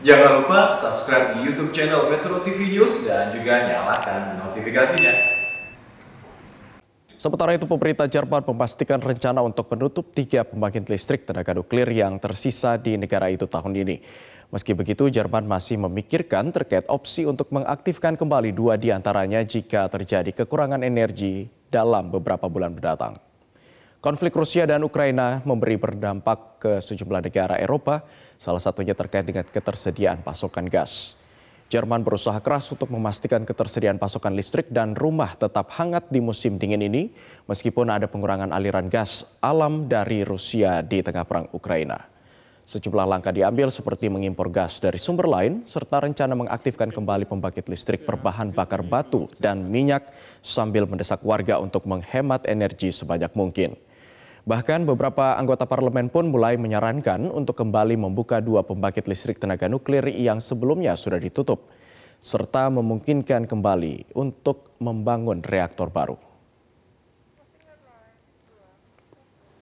Jangan lupa subscribe di YouTube channel Metro TV News dan juga nyalakan notifikasinya. Sementara itu pemerintah Jerman memastikan rencana untuk menutup tiga pembangkit listrik tenaga nuklir yang tersisa di negara itu tahun ini. Meski begitu, Jerman masih memikirkan terkait opsi untuk mengaktifkan kembali dua di antaranya jika terjadi kekurangan energi dalam beberapa bulan mendatang. Konflik Rusia dan Ukraina memberi berdampak ke sejumlah negara Eropa, salah satunya terkait dengan ketersediaan pasokan gas. Jerman berusaha keras untuk memastikan ketersediaan pasokan listrik dan rumah tetap hangat di musim dingin ini, meskipun ada pengurangan aliran gas alam dari Rusia di tengah perang Ukraina. Sejumlah langkah diambil seperti mengimpor gas dari sumber lain, serta rencana mengaktifkan kembali pembangkit listrik berbahan bakar batu dan minyak sambil mendesak warga untuk menghemat energi sebanyak mungkin. Bahkan beberapa anggota parlemen pun mulai menyarankan untuk kembali membuka dua pembangkit listrik tenaga nuklir yang sebelumnya sudah ditutup, serta memungkinkan kembali untuk membangun reaktor baru.